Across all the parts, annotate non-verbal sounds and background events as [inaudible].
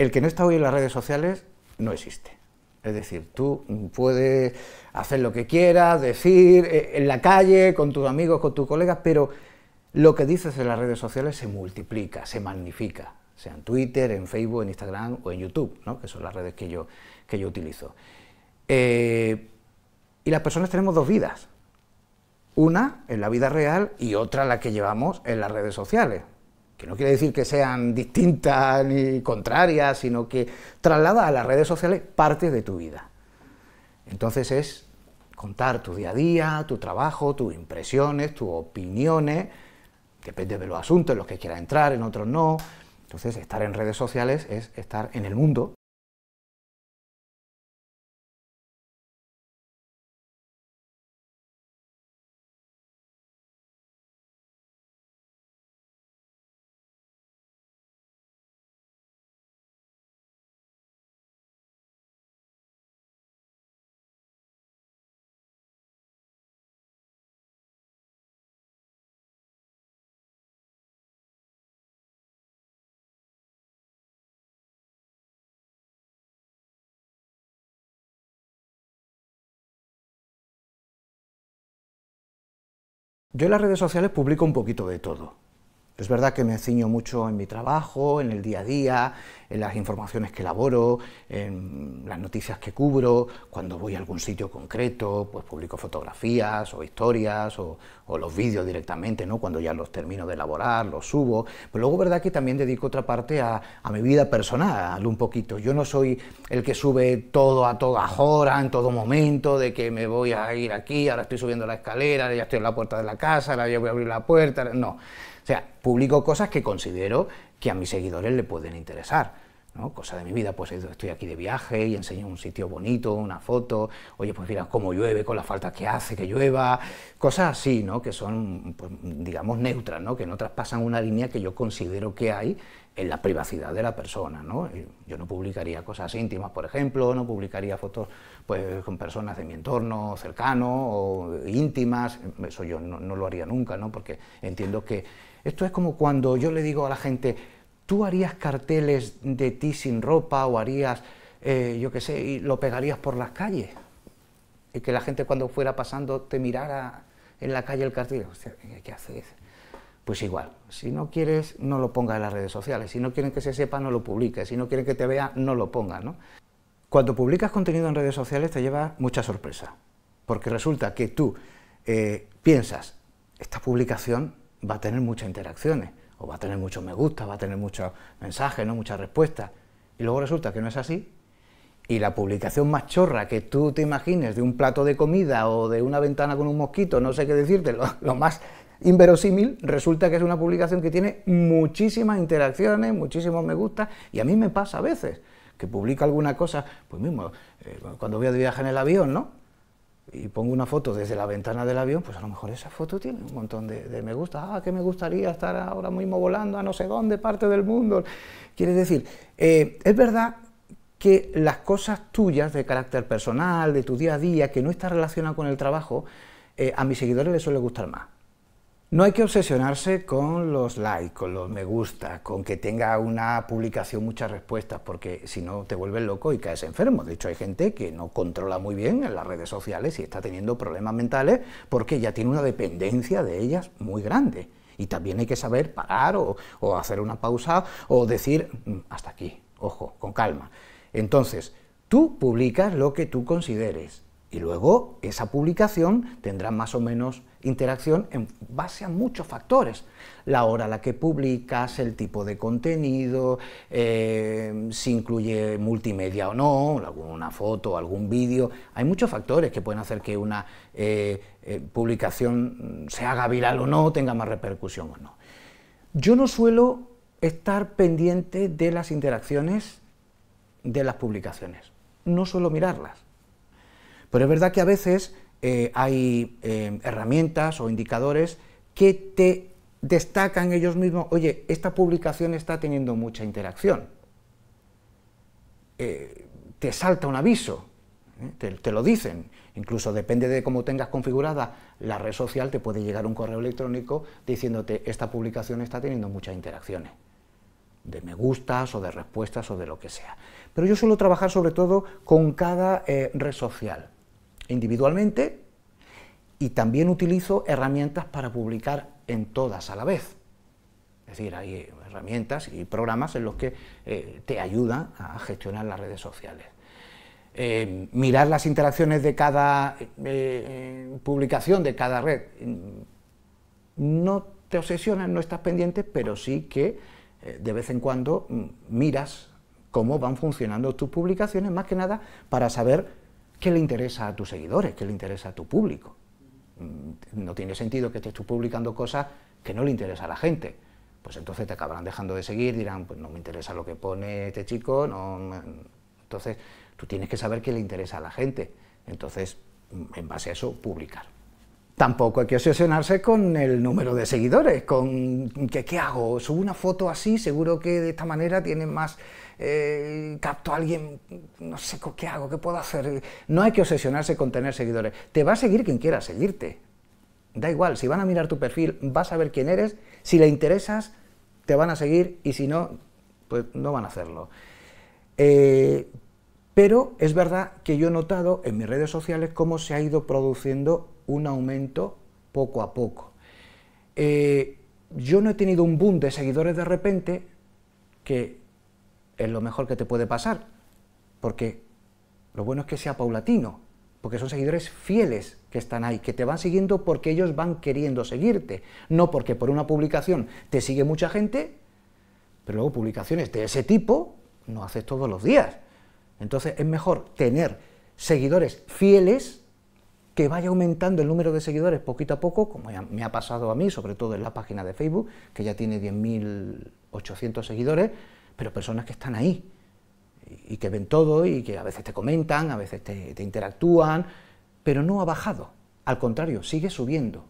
El que no está hoy en las redes sociales no existe. Es decir, tú puedes hacer lo que quieras, decir eh, en la calle, con tus amigos, con tus colegas, pero lo que dices en las redes sociales se multiplica, se magnifica, sea en Twitter, en Facebook, en Instagram o en YouTube, ¿no? que son las redes que yo, utilizo. Eh, y las personas tenemos dos vidas, una en la vida real y otra la que llevamos en las redes sociales que no quiere decir que sean distintas ni contrarias, sino que traslada a las redes sociales partes de tu vida. Entonces es contar tu día a día, tu trabajo, tus impresiones, tus opiniones, depende de los asuntos en los que quieras entrar, en otros no. Entonces estar en redes sociales es estar en el mundo Yo en las redes sociales publico un poquito de todo. Es verdad que me ciño mucho en mi trabajo, en el día a día, en las informaciones que elaboro, en las noticias que cubro, cuando voy a algún sitio concreto, pues publico fotografías o historias o, los vídeos directamente, ¿no? cuando ya los termino de elaborar, los subo. Pero luego, verdad que también dedico otra parte a, mi vida personal un poquito. Yo no soy el que sube todo a toda hora, en todo momento, de que me voy a ir aquí, ahora estoy subiendo la escalera, ya estoy en la puerta de la casa, ahora ya voy a abrir la puerta. No. O sea, publico cosas que considero que a mis seguidores le pueden interesar. ¿no? cosa de mi vida, pues eh, estoy aquí de viaje y enseño un sitio bonito, una foto, oye, pues mira cómo llueve, con la falta que hace que llueva, cosas así, ¿no? que son, pues, digamos, neutras, que no traspasan una línea que yo considero que hay en la privacidad de la persona. Yo no publicaría cosas íntimas, por ejemplo, no publicaría fotos pues, con personas de mi entorno cercano o íntimas, eso yo no, lo haría nunca, ¿no? porque entiendo que esto es como cuando yo le digo a la gente, tú harías carteles de ti sin ropa o harías, eh, yo qué sé, y lo pegarías por las calles. Y que la gente cuando fuera pasando te mirara en la calle el cartel. Hostia, ¿qué haces? Pues igual, si no quieres, no lo pongas en las redes sociales. Si no quieren que se sepa, no lo publiques. Si no quieren que te vea, no lo pongas. Cuando publicas contenido en redes sociales te lleva mucha sorpresa. Porque resulta que tú eh, piensas, esta publicación va a tener muchas interacciones, o va a tener muchos me gusta, va a tener muchos mensajes, ¿no? muchas respuestas. Y luego resulta que no es así. Y la publicación más chorra que tú te imagines de un plato de comida o de una ventana con un mosquito, no sé qué decirte, lo, más inverosímil, resulta que es una publicación que tiene muchísimas interacciones, muchísimos me gusta, y a mí me pasa a veces que publica alguna cosa, pues mismo, eh, cuando voy de viaje en el avión, ¿no? y pongo una foto desde la ventana del avión, pues a lo mejor esa foto tiene un montón de, me gusta, ah, que me gustaría estar ahora mismo volando a no sé dónde, parte del mundo. Quiere decir, eh, es verdad que las cosas tuyas de carácter personal, de tu día a día, que no está relacionado con el trabajo, eh, a mis seguidores les suele gustar más. No hay que obsesionarse con los likes, con los me gusta, con que tenga una publicación muchas respuestas, porque si no te vuelves loco y caes enfermo. De hecho, hay gente que no controla muy bien en las redes sociales y está teniendo problemas mentales porque ya tiene una dependencia de ellas muy grande. Y también hay que saber parar o hacer una pausa o decir mm, hasta aquí, ojo, con calma. Entonces, tú publicas lo que tú consideres y luego esa publicación tendrá más o menos interacción en base a muchos factores. La hora a la que publicas, el tipo de contenido, eh, si incluye multimedia o no, alguna foto, algún vídeo. Hay muchos factores que pueden hacer que una eh, eh, publicación se haga viral o no, tenga más repercusión o no. Yo no suelo estar pendiente de las interacciones de las publicaciones. No suelo mirarlas pero es verdad que a veces eh, hay eh, herramientas o indicadores que te destacan ellos mismos, oye, esta publicación está teniendo mucha interacción. Eh, te salta un aviso, te, lo dicen. Incluso depende de cómo tengas configurada la red social, te puede llegar un correo electrónico diciéndote esta publicación está teniendo muchas interacciones, de me gustas o de respuestas o de lo que sea. Pero yo suelo trabajar sobre todo con cada red social individualmente y también utilizo herramientas para publicar en todas a la vez. Es decir, hay eh, herramientas y programas en los que eh, te ayudan a gestionar las redes sociales. Eh, mirar las interacciones de cada publicación, de cada red, mm, no te obsesionas, no estás pendiente, pero sí que de vez en cuando mm, miras cómo van funcionando tus publicaciones, más que nada para saber ¿Qué le interesa a tus seguidores? ¿Qué le interesa a tu público? Mm, no tiene sentido que estés tú publicando cosas que no le interesa a la gente. Pues entonces te acabarán dejando de seguir, dirán, pues no me interesa lo que pone este chico, no... Entonces, tú tienes que saber qué le interesa a la gente. Entonces, mm, en base a eso, publicar. Tampoco hay que obsesionarse con el número de seguidores, con que, qué hago, subo una foto así, seguro que de esta manera tienen más eh, capto a alguien, no sé qué hago, qué puedo hacer. No hay que obsesionarse con tener seguidores. Te va a seguir quien quiera seguirte. Da igual, si van a mirar tu perfil, vas a ver quién eres. Si le interesas, te van a seguir y si no, pues no van a hacerlo. Eh, pero es verdad que yo he notado en mis redes sociales cómo se ha ido produciendo un aumento poco a poco. Eh, yo no he tenido un boom de seguidores de repente que es lo mejor que te puede pasar, porque lo bueno es que sea paulatino, porque son seguidores fieles que están ahí, que te van siguiendo porque ellos van queriendo seguirte, no porque por una publicación te sigue mucha gente, pero luego publicaciones de ese tipo no haces todos los días. Entonces es mejor tener seguidores fieles que vaya aumentando el número de seguidores poquito a poco, como me ha pasado a mí, sobre todo en la página de Facebook, que ya tiene 10.800 seguidores, pero personas que están ahí y que ven todo y que a veces te comentan, a veces te, interactúan, pero no ha bajado. Al contrario, sigue subiendo,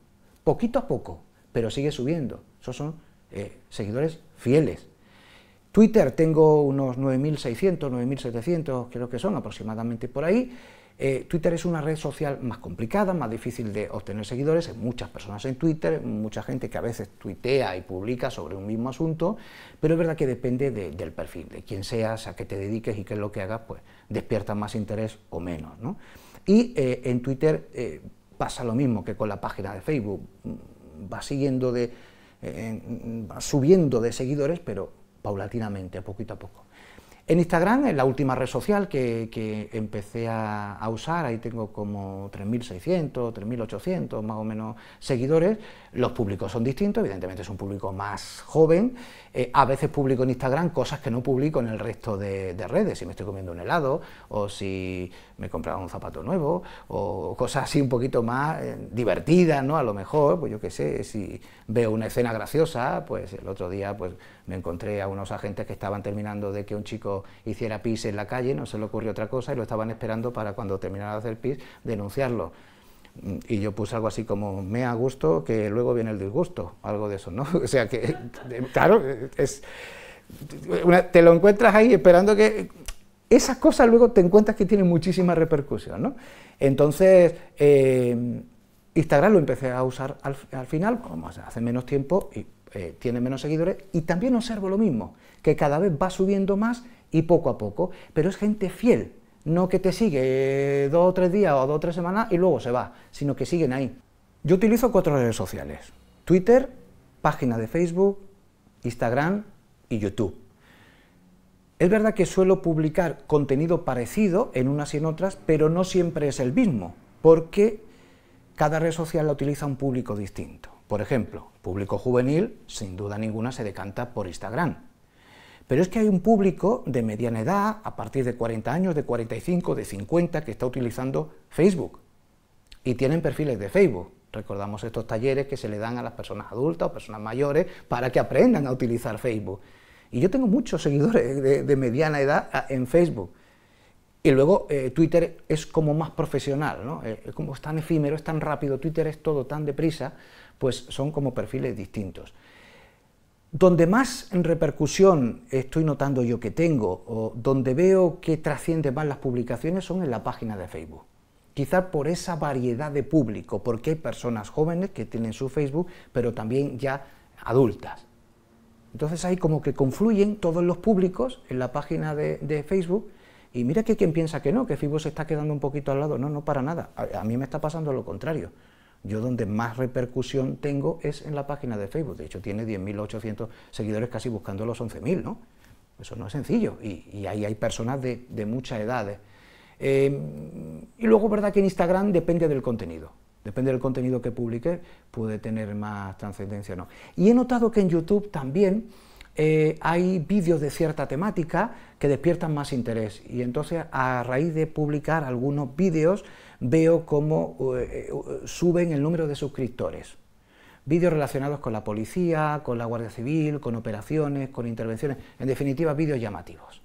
poquito a poco, pero sigue subiendo. Esos son eh, seguidores fieles. Twitter tengo unos 9.600, 9.700, creo que son aproximadamente por ahí, eh, Twitter es una red social más complicada, más difícil de obtener seguidores, hay muchas personas en Twitter, mucha gente que a veces tuitea y publica sobre un mismo asunto, pero es verdad que depende del perfil, de quién seas, a qué te dediques y qué es lo que hagas, pues despierta más interés o menos. Y eh, en Twitter eh, pasa lo mismo que con la página de Facebook, va siguiendo de, subiendo de seguidores, pero paulatinamente, a poquito a poco. En Instagram en la última red social que, empecé a, usar, ahí tengo como 3.600, 3.800 más o menos seguidores, los públicos son distintos, evidentemente es un público más joven, eh, a veces publico en Instagram cosas que no publico en el resto de, redes, si me estoy comiendo un helado, o si me he comprado un zapato nuevo, o cosas así un poquito más eh, divertidas, ¿no? A lo mejor, pues yo qué sé, si veo una escena graciosa, pues el otro día pues me encontré a unos agentes que estaban terminando de que un chico hiciera pis en la calle, no se le ocurrió otra cosa y lo estaban esperando para cuando terminara de hacer pis denunciarlo. Y yo puse algo así como, me a gusto, que luego viene el disgusto, algo de eso, ¿no? [laughs] O sea que, claro, es, te lo encuentras ahí esperando que... Esas cosas luego te encuentras que tienen muchísima repercusión, ¿no? Entonces, eh, Instagram lo empecé a usar al, final, hace menos tiempo, y eh, tiene menos seguidores y también observo lo mismo, que cada vez va subiendo más y poco a poco, pero es gente fiel, no que te sigue eh, dos o tres días o dos o tres semanas y luego se va, sino que siguen ahí. Yo utilizo cuatro redes sociales, Twitter, página de Facebook, Instagram y YouTube. Es verdad que suelo publicar contenido parecido en unas y en otras, pero no siempre es el mismo, porque cada red social la utiliza un público distinto. Por ejemplo, público juvenil, sin duda ninguna, se decanta por Instagram. Pero es que hay un público de mediana edad, a partir de 40 años, de 45, de 50, que está utilizando Facebook. Y tienen perfiles de Facebook. Recordamos estos talleres que se le dan a las personas adultas o personas mayores para que aprendan a utilizar Facebook. Y yo tengo muchos seguidores de, mediana edad ah, en Facebook. Y luego eh, Twitter es como más profesional, ¿no? Eh, es como es tan efímero, es tan rápido, Twitter es todo tan deprisa, pues son como perfiles distintos. Donde más repercusión estoy notando yo que tengo, o donde veo que trasciende más las publicaciones, son en la página de Facebook. Quizá por esa variedad de público, porque hay personas jóvenes que tienen su Facebook, pero también ya adultas. Entonces ahí como que confluyen todos los públicos en la página de, Facebook y mira que quien piensa que no, que Facebook se está quedando un poquito al lado. No, no para nada. a mí me está pasando lo contrario. Yo donde más repercusión tengo es en la página de Facebook. De hecho, tiene 10.800 seguidores casi buscando los 11.000, ¿no? Eso no es sencillo. Y, ahí hay personas de, muchas edades. Em, y luego, ¿verdad que en Instagram depende del contenido? Depende del contenido que publique, puede tener más trascendencia o no. Y he notado que en YouTube también eh, hay vídeos de cierta temática que despiertan más interés. Y entonces, a raíz de publicar algunos vídeos, veo cómo eh, eh, suben el número de suscriptores. Vídeos relacionados con la policía, con la Guardia Civil, con operaciones, con intervenciones, en definitiva, vídeos llamativos.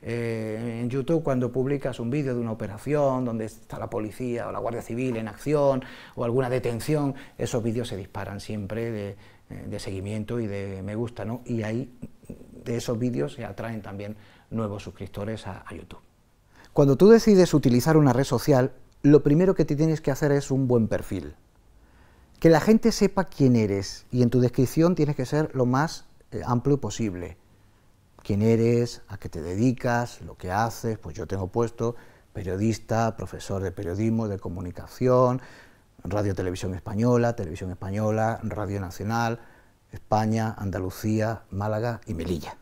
Eh, en YouTube cuando publicas un vídeo de una operación donde está la policía o la Guardia Civil en acción o alguna detención, esos vídeos se disparan siempre de, seguimiento y de me gusta, ¿no? Y ahí de esos vídeos se atraen también nuevos suscriptores a YouTube. Cuando tú decides utilizar una red social, lo primero que te tienes que hacer es un buen perfil. Que la gente sepa quién eres y en tu descripción tienes que ser lo más eh, amplio posible. Quién eres, a qué te dedicas, lo que haces, pues yo tengo puesto periodista, profesor de periodismo, de comunicación, Radio Televisión Española, Televisión Española, Radio Nacional, España, Andalucía, Málaga y Melilla.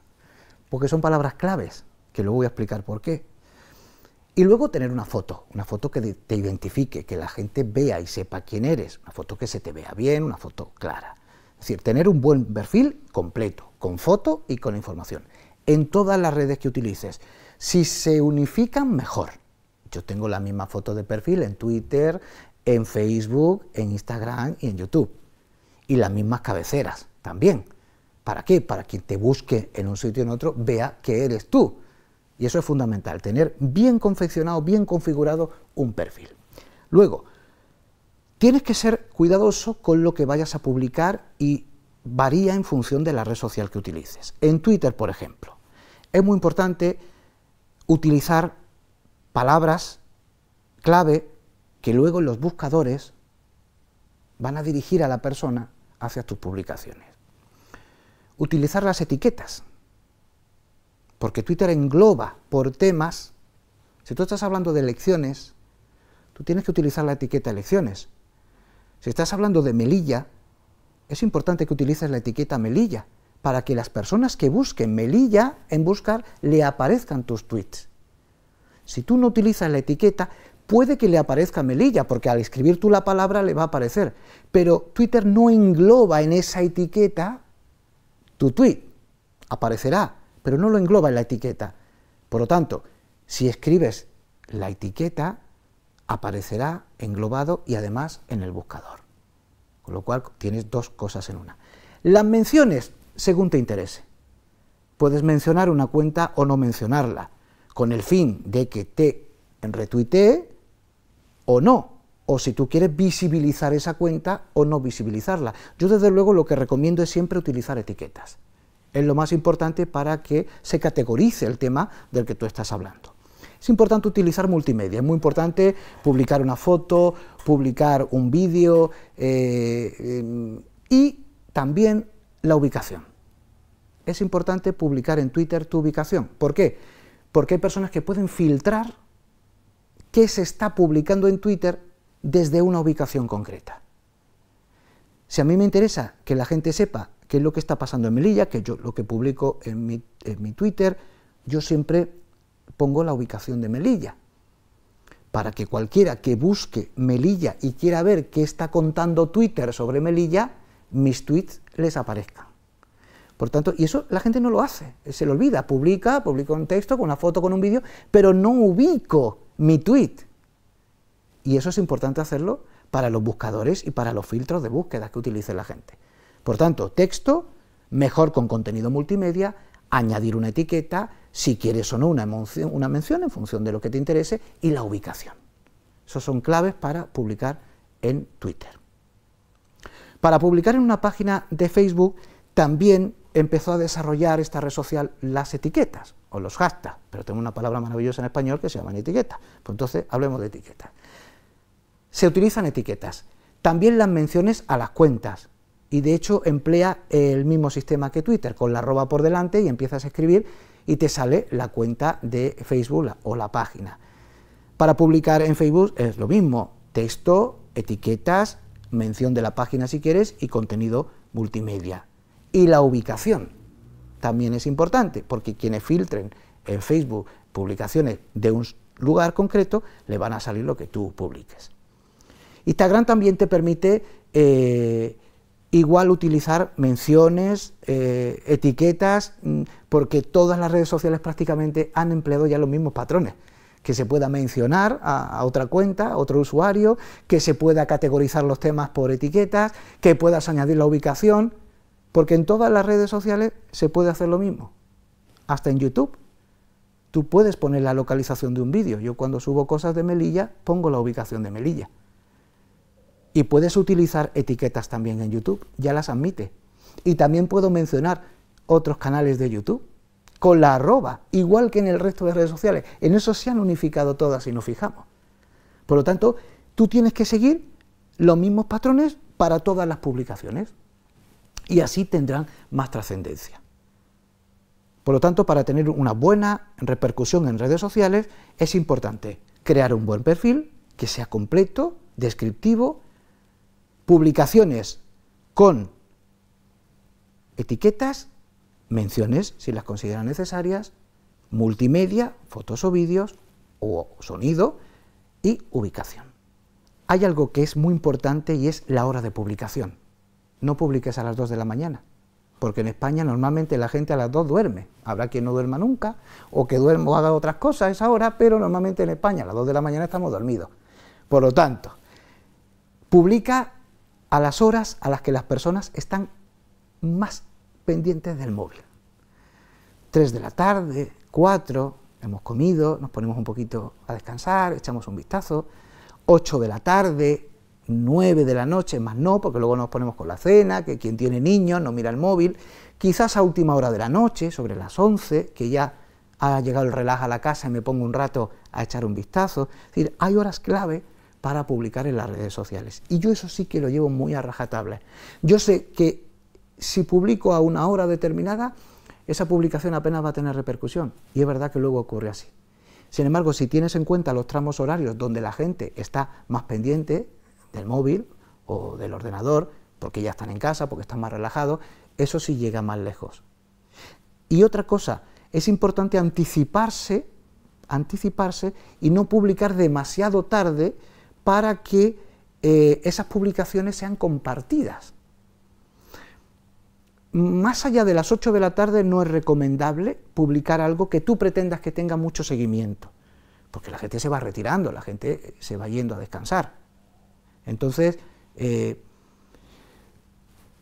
Porque son palabras claves, que luego voy a explicar por qué. Y luego tener una foto, una foto que te identifique, que la gente vea y sepa quién eres, una foto que se te vea bien, una foto clara. Es decir, tener un buen perfil completo, con foto y con información. En todas las redes que utilices. Si se unifican, mejor. Yo tengo la misma foto de perfil en Twitter, en Facebook, en Instagram y en YouTube. Y las mismas cabeceras también. ¿Para qué? Para que te busque en un sitio o en otro, vea que eres tú y eso es fundamental, tener bien confeccionado, bien configurado un perfil. Luego, tienes que ser cuidadoso con lo que vayas a publicar y varía en función de la red social que utilices. En Twitter, por ejemplo, es muy importante utilizar palabras clave que luego los buscadores van a dirigir a la persona hacia tus publicaciones. Utilizar las etiquetas porque Twitter engloba por temas. Si tú estás hablando de elecciones, tú tienes que utilizar la etiqueta elecciones. Si estás hablando de Melilla, es importante que utilices la etiqueta Melilla para que las personas que busquen Melilla en buscar le aparezcan tus tweets. Si tú no utilizas la etiqueta, puede que le aparezca Melilla, porque al escribir tú la palabra le va a aparecer, pero Twitter no engloba en esa etiqueta tu tweet, aparecerá, pero no lo engloba en la etiqueta. Por lo tanto, si escribes la etiqueta, aparecerá englobado y además en el buscador. Con lo cual tienes dos cosas en una. Las menciones, según te interese. Puedes mencionar una cuenta o no mencionarla, con el fin de que te retuitee o no, o si tú quieres visibilizar esa cuenta o no visibilizarla. Yo desde luego lo que recomiendo es siempre utilizar etiquetas. Es lo más importante para que se categorice el tema del que tú estás hablando. Es importante utilizar multimedia, es muy importante publicar una foto, publicar un vídeo eh, em, y también la ubicación. Es importante publicar en Twitter tu ubicación. ¿Por qué? Porque hay personas que pueden filtrar qué se está publicando en Twitter desde una ubicación concreta. Si a mí me interesa que la gente sepa qué es lo que está pasando en Melilla, que yo lo que publico en mi, Twitter, yo siempre pongo la ubicación de Melilla, para que cualquiera que busque Melilla y quiera ver qué está contando Twitter sobre Melilla, mis tweets les aparezcan. Por tanto, y eso la gente no lo hace, se lo olvida, publica, publica un texto, con una foto, con un vídeo, pero no ubico mi tweet. Y eso es importante hacerlo para los buscadores y para los filtros de búsqueda que utilice la gente. Por tanto, texto, mejor con contenido multimedia, añadir una etiqueta, si quieres o no una, mención en función de lo que te interese, y la ubicación. Esas son claves para publicar en Twitter. Para publicar en una página de Facebook también empezó a desarrollar esta red social las etiquetas o los hashtags, pero tengo una palabra maravillosa en español que se llama etiqueta. Pues entonces hablemos de etiquetas. Se utilizan etiquetas, también las menciones a las cuentas, y de hecho emplea el mismo sistema que Twitter, con la arroba por delante y empiezas a escribir y te sale la cuenta de Facebook o la página. Para publicar en Facebook es lo mismo, texto, etiquetas, mención de la página si quieres y contenido multimedia. Y la ubicación también es importante, porque quienes filtren en Facebook publicaciones de un lugar concreto, le van a salir lo que tú publiques. Instagram también te permite... Eh, igual utilizar menciones, eh, etiquetas, mm, porque todas las redes sociales prácticamente han empleado ya los mismos patrones que se pueda mencionar a, a, otra cuenta, a otro usuario, que se pueda categorizar los temas por etiquetas, que puedas añadir la ubicación, porque en todas las redes sociales se puede hacer lo mismo. Hasta en YouTube. Tú puedes poner la localización de un vídeo. Yo cuando subo cosas de Melilla pongo la ubicación de Melilla. Y puedes utilizar etiquetas también en YouTube, ya las admite. Y también puedo mencionar otros canales de YouTube con la arroba, igual que en el resto de redes sociales. En eso se han unificado todas si nos fijamos. Por lo tanto, tú tienes que seguir los mismos patrones para todas las publicaciones y así tendrán más trascendencia. Por lo tanto, para tener una buena repercusión en redes sociales es importante crear un buen perfil que sea completo, descriptivo publicaciones con etiquetas, menciones, si las consideran necesarias, multimedia, fotos o vídeos, o sonido, y ubicación. Hay algo que es muy importante y es la hora de publicación. No publiques a las 2 de la mañana, porque en España normalmente la gente a las 2 duerme. Habrá quien no duerma nunca, o que duerma o haga otras cosas a esa hora, pero normalmente en España a las 2 de la mañana estamos dormidos. Por lo tanto, publica a las horas a las que las personas están más pendientes del móvil. 3 de la tarde, cuatro, hemos comido, nos ponemos un poquito a descansar, echamos un vistazo. 8 de la tarde, 9 de la noche, más no, porque luego nos ponemos con la cena, que quien tiene niños no mira el móvil. Quizás a última hora de la noche, sobre las 11, que ya ha llegado el relaje a la casa y me pongo un rato a echar un vistazo. Es decir, hay horas clave para publicar en las redes sociales. Y yo eso sí que lo llevo muy a rajatabla. Yo sé que si publico a una hora determinada, esa publicación apenas va a tener repercusión. Y es verdad que luego ocurre así. Sin embargo, si tienes en cuenta los tramos horarios donde la gente está más pendiente del móvil o del ordenador, porque ya están en casa, porque están más relajados, eso sí llega más lejos. Y otra cosa, es importante anticiparse, anticiparse y no publicar demasiado tarde para que eh, esas publicaciones sean compartidas. Más allá de las 8 de la tarde no es recomendable publicar algo que tú pretendas que tenga mucho seguimiento, porque la gente se va retirando, la gente eh, se va yendo a descansar. Entonces, eh,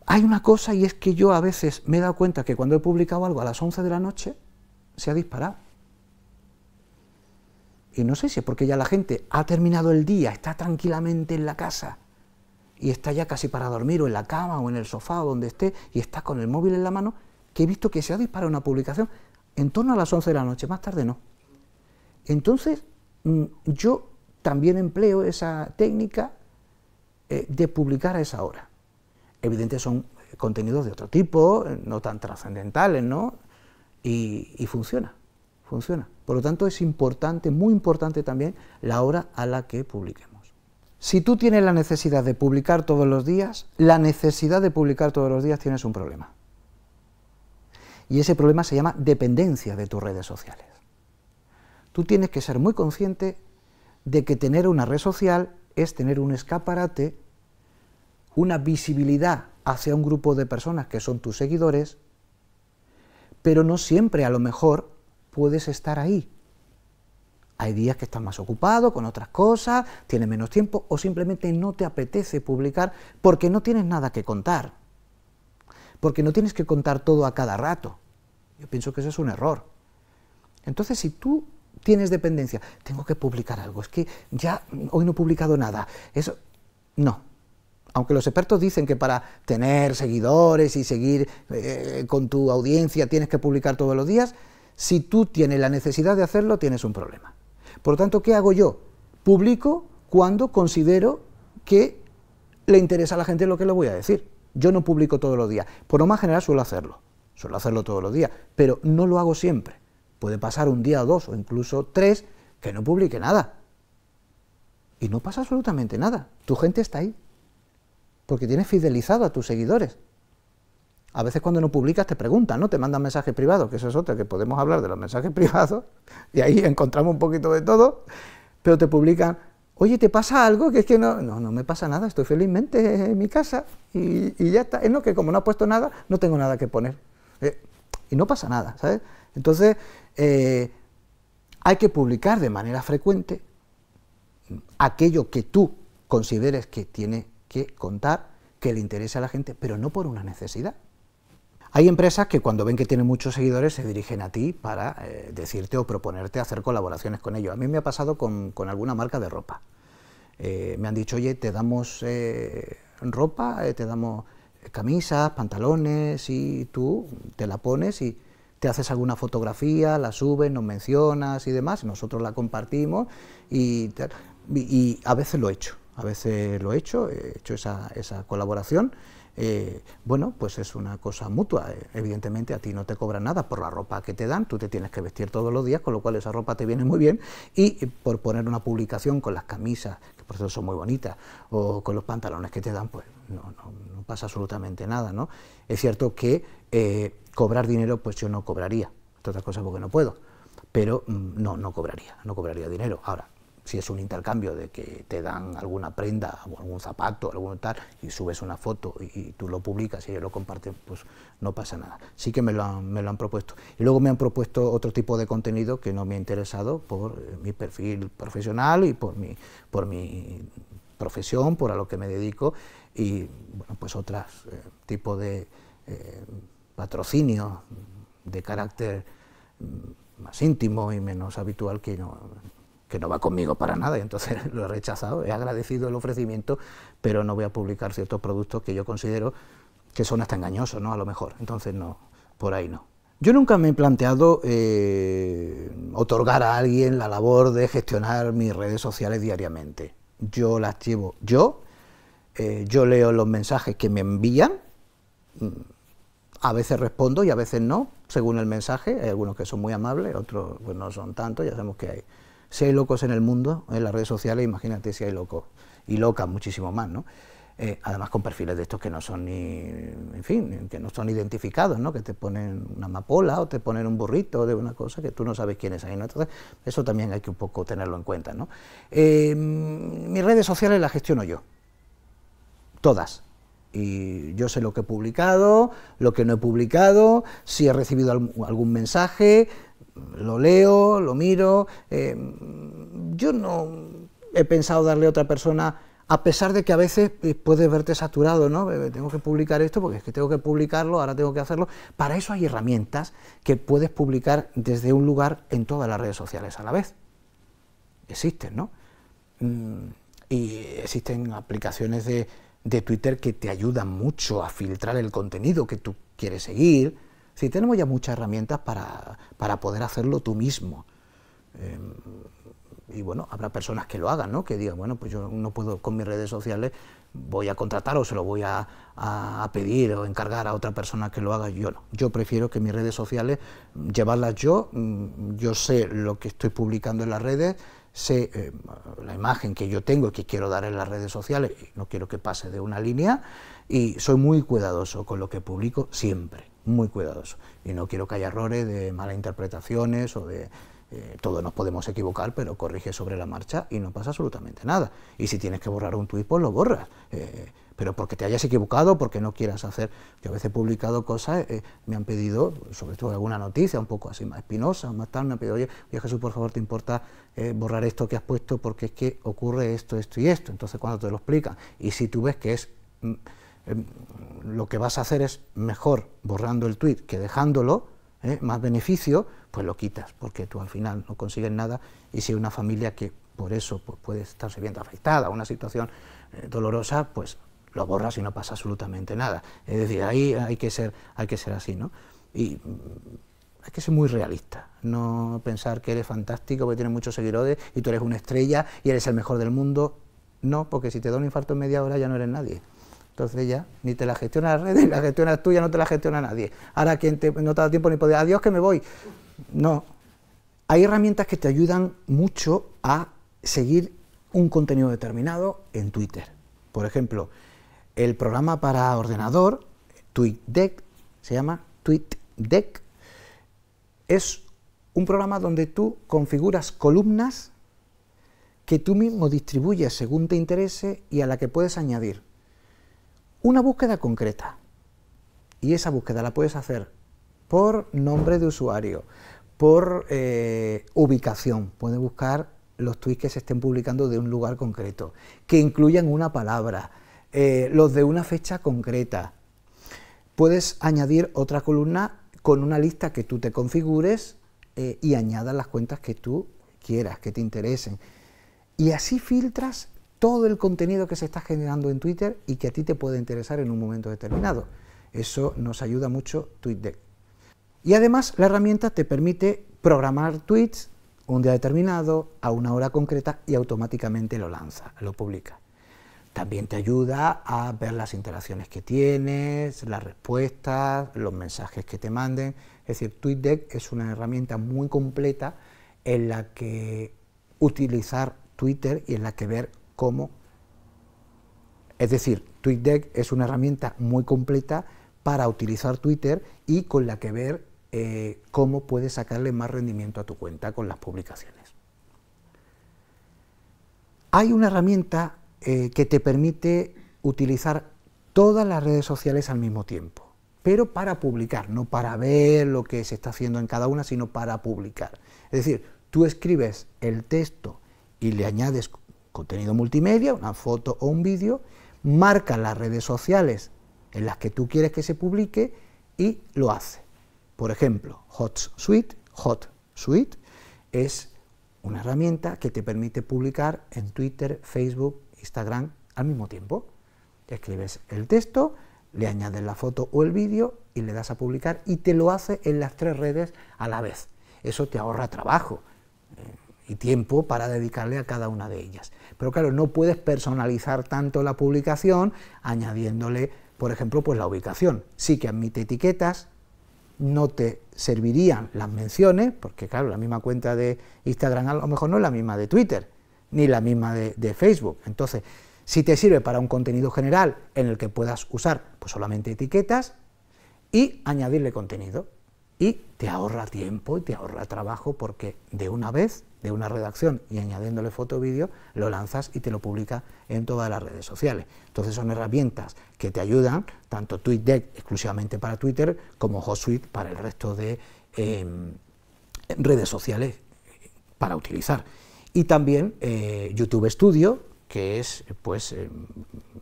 hay una cosa y es que yo a veces me he dado cuenta que cuando he publicado algo a las 11 de la noche, se ha disparado. Y no sé si es porque ya la gente ha terminado el día, está tranquilamente en la casa y está ya casi para dormir o en la cama o en el sofá o donde esté y está con el móvil en la mano, que he visto que se ha disparado una publicación en torno a las 11 de la noche, más tarde no. Entonces, mm, yo también empleo esa técnica eh, de publicar a esa hora. Evidente son eh, contenidos de otro tipo, eh, no tan trascendentales, ¿no? y funciona, funciona. Por lo tanto, es importante, muy importante también, la hora a la que publiquemos. Si tú tienes la necesidad de publicar todos los días, la necesidad de publicar todos los días tienes un problema. Y ese problema se llama dependencia de tus redes sociales. Tú tienes que ser muy consciente de que tener una red social es tener un escaparate, una visibilidad hacia un grupo de personas que son tus seguidores, pero no siempre a lo mejor puedes estar ahí. Hay días que estás más ocupado con otras cosas, tienes menos tiempo o simplemente no te apetece publicar porque no tienes nada que contar. Porque no tienes que contar todo a cada rato. Yo pienso que eso es un error. Entonces, si tú tienes dependencia, tengo que publicar algo, es que ya hoy no he publicado nada, eso no. Aunque los expertos dicen que para tener seguidores y seguir eh, con tu audiencia tienes que publicar todos los días, si tú tienes la necesidad de hacerlo, tienes un problema. Por lo tanto, ¿qué hago yo? Publico cuando considero que le interesa a la gente lo que le voy a decir. Yo no publico todos los días. Por lo más general suelo hacerlo. Suelo hacerlo todos los días, pero no lo hago siempre. Puede pasar un día o dos o incluso tres que no publique nada. Y no pasa absolutamente nada. Tu gente está ahí. Porque tienes fidelizado a tus seguidores. A veces cuando no publicas te preguntan, ¿no? Te mandan mensajes privados, que eso es otro, que podemos hablar de los mensajes [laughs] privados, y ahí encontramos un poquito de todo, pero te publican, oye, ¿te pasa algo? Que es que no, no, me pasa nada, estoy felizmente en mi casa y, ya está. Es no que como no ha puesto nada, no tengo nada que poner. Eh, y no pasa nada, ¿sabes? Entonces, eh, hay que publicar de manera frecuente aquello que tú consideres que tiene que contar, que le interese a la gente, pero no por una necesidad. Hay empresas que cuando ven que tienen muchos seguidores se dirigen a ti para eh, decirte o proponerte hacer colaboraciones con ellos. A mí me ha pasado con, alguna marca de ropa. Eh, me han dicho, oye, te damos eh, ropa, te damos camisas, pantalones y tú te la pones y te haces alguna fotografía, la subes, nos mencionas y demás, nosotros la compartimos y, a veces lo he hecho, a veces lo he hecho, he hecho esa, esa colaboración eh, bueno, pues es una cosa mutua. Eh, evidentemente a ti no te cobran nada por la ropa que te dan, tú te tienes que vestir todos los días, con lo cual esa ropa te viene muy bien. Y eh, por poner una publicación con las camisas, que por eso son muy bonitas, o con los pantalones que te dan, pues no, no, pasa absolutamente nada. ¿no? Es cierto que cobrar dinero, pues yo no cobraría, entre otras cosas porque no puedo, pero mm, no, no cobraría, no cobraría dinero. Ahora, si es un intercambio de que te dan alguna prenda o algún zapato, algún tal, y subes una foto y, tú lo publicas y ellos lo comparten, pues no pasa nada. Sí que me lo, han, me lo, han, propuesto. Y luego me han propuesto otro tipo de contenido que no me ha interesado por eh, mi perfil profesional y por mi, por mi profesión, por a lo que me dedico, y bueno, pues otros eh, tipo de eh, patrocinio de carácter mm, más íntimo y menos habitual que no que no va conmigo para nada, y entonces [laughs] lo he rechazado, he agradecido el ofrecimiento, pero no voy a publicar ciertos productos que yo considero que son hasta engañosos, ¿no? A lo mejor, entonces no, por ahí no. Yo nunca me he planteado eh, otorgar a alguien la labor de gestionar mis redes sociales diariamente. Yo las llevo yo, eh, yo leo los mensajes que me envían, mm, a veces respondo y a veces no, según el mensaje, hay algunos que son muy amables, otros pues, no son tanto, ya sabemos que hay si hay locos en el mundo, en las redes sociales, imagínate si hay locos y locas muchísimo más, ¿no? Eh, además con perfiles de estos que no son ni, en fin, que no son identificados, ¿no? Que te ponen una amapola o te ponen un burrito de una cosa que tú no sabes quién es ahí, ¿no? Entonces, eso también hay que un poco tenerlo en cuenta, ¿no? Em, mis redes sociales las gestiono yo, todas, y yo sé lo que he publicado, lo que no he publicado, si he recibido algún mensaje, lo leo, lo miro, eh, yo no he pensado darle a otra persona a pesar de que a veces eh, puedes verte saturado, ¿no? Tengo que publicar esto porque es que tengo que publicarlo, ahora tengo que hacerlo. Para eso hay herramientas que puedes publicar desde un lugar en todas las redes sociales a la vez. Existen, ¿no? Mm, y existen aplicaciones de Twitter que te ayudan mucho a filtrar el contenido que tú quieres seguir, si tenemos ya muchas herramientas para, poder hacerlo tú mismo. Em, y bueno, habrá personas que lo hagan, ¿no? Que digan, bueno, pues yo no puedo con mis redes sociales, voy a contratar o se lo voy a, pedir o encargar a otra persona que lo haga, yo no. Yo prefiero que mis redes sociales llevarlas yo, mm, yo sé lo que estoy publicando en las redes, sé em, la imagen que yo tengo y que quiero dar en las redes sociales, no quiero que pase de una línea y soy muy cuidadoso con lo que publico siempre muy cuidadoso. Y no quiero que haya errores de malas interpretaciones o de... Eh, todos nos podemos equivocar, pero corrige sobre la marcha y no pasa absolutamente nada. Y si tienes que borrar un tuit, pues lo borras. Eh, pero porque te hayas equivocado, porque no quieras hacer... Yo a veces he publicado cosas, eh, me han pedido, sobre todo alguna noticia un poco así más espinosa, más tal, me han pedido, oye, oye Jesús, por favor, ¿te importa borrar esto que has puesto? Porque es que ocurre esto, esto y esto. Entonces, cuando te lo explican, y si tú ves que es... Mm, Em, lo que vas a hacer es mejor borrando el tuit que dejándolo, ¿eh? más beneficio, pues lo quitas, porque tú al final no consigues nada y si hay una familia que por eso pues puede estarse viendo afectada, una situación eh, dolorosa, pues lo borras y no pasa absolutamente nada. Es decir, ahí hay que ser, hay que ser así, ¿no? Y mm, hay que ser muy realista, no pensar que eres fantástico, porque tienes muchos seguidores y tú eres una estrella y eres el mejor del mundo. No, porque si te da un infarto en media hora ya no eres nadie. Entonces ya ni te la gestiona la red, ni [laughs] la gestionas tú, no te la gestiona nadie. Ahora quien no te da tiempo ni poder, adiós que me voy. No. Hay herramientas que te ayudan mucho a seguir un contenido determinado en Twitter. Por ejemplo, el programa para ordenador, TweetDeck, se llama TweetDeck, es un programa donde tú configuras columnas que tú mismo distribuyes según te interese y a la que puedes añadir una búsqueda concreta. Y esa búsqueda la puedes hacer por nombre de usuario, por eh, ubicación. Puedes buscar los tweets que se estén publicando de un lugar concreto, que incluyan una palabra, eh, los de una fecha concreta. Puedes añadir otra columna con una lista que tú te configures eh, y añadas las cuentas que tú quieras, que te interesen. Y así filtras todo el contenido que se está generando en Twitter y que a ti te puede interesar en un momento determinado. Eso nos ayuda mucho TweetDeck. Y además la herramienta te permite programar tweets un día determinado, a una hora concreta y automáticamente lo lanza, lo publica. También te ayuda a ver las interacciones que tienes, las respuestas, los mensajes que te manden. Es decir, TweetDeck es una herramienta muy completa en la que utilizar Twitter y en la que ver es decir, TweetDeck es una herramienta muy completa para utilizar Twitter y con la que ver eh, cómo puedes sacarle más rendimiento a tu cuenta con las publicaciones. Hay una herramienta eh, que te permite utilizar todas las redes sociales al mismo tiempo, pero para publicar, no para ver lo que se está haciendo en cada una, sino para publicar. Es decir, tú escribes el texto y le añades contenido multimedia, una foto o un vídeo, marca las redes sociales en las que tú quieres que se publique y lo hace. Por ejemplo, Hot Suite es una herramienta que te permite publicar en Twitter, Facebook, Instagram al mismo tiempo. Escribes el texto, le añades la foto o el vídeo y le das a publicar y te lo hace en las tres redes a la vez. Eso te ahorra trabajo. Eh, y tiempo para dedicarle a cada una de ellas. Pero claro, no puedes personalizar tanto la publicación añadiéndole, por ejemplo, pues la ubicación. Sí que admite etiquetas, no te servirían las menciones, porque claro, la misma cuenta de Instagram a lo mejor no es la misma de Twitter, ni la misma de, de Facebook. Entonces, si te sirve para un contenido general en el que puedas usar pues solamente etiquetas y añadirle contenido. Y te ahorra tiempo y te ahorra trabajo porque de una vez de una redacción y añadiéndole foto o vídeo, lo lanzas y te lo publica en todas las redes sociales. Entonces son herramientas que te ayudan, tanto TweetDeck exclusivamente para Twitter, como HotSuite para el resto de em, redes sociales para utilizar. Y también eh, YouTube Studio, que es pues, em,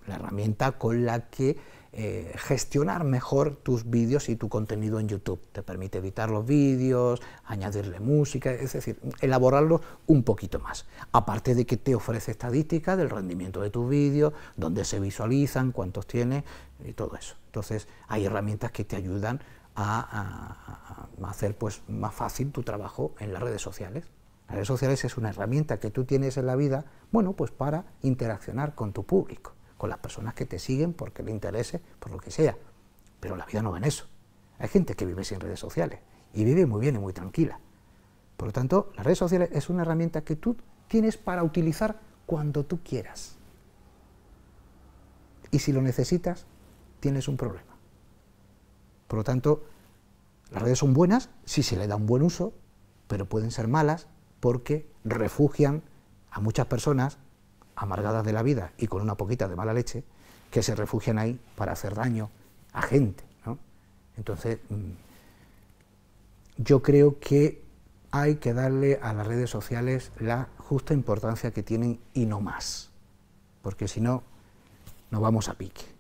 la herramienta con la que eh, gestionar mejor tus vídeos y tu contenido en YouTube. Te permite editar los vídeos, añadirle música, es decir, elaborarlos un poquito más. Aparte de que te ofrece estadísticas del rendimiento de tus vídeos, dónde se visualizan, cuántos tienes y todo eso. Entonces, hay herramientas que te ayudan a, hacer pues, más fácil tu trabajo en las redes sociales. Las redes sociales es una herramienta que tú tienes en la vida, bueno, pues para interaccionar con tu público con las personas que te siguen porque le interese, por lo que sea. Pero la vida no va en eso. Hay gente que vive sin redes sociales y vive muy bien y muy tranquila. Por lo tanto, las redes sociales es una herramienta que tú tienes para utilizar cuando tú quieras. Y si lo necesitas, tienes un problema. Por lo tanto, las redes son buenas si se le da un buen uso, pero pueden ser malas porque refugian a muchas personas amargadas de la vida y con una poquita de mala leche, que se refugian ahí para hacer daño a gente. Entonces, mm, yo creo que hay que darle a las redes sociales la justa importancia que tienen y no más, porque si no, nos vamos a pique.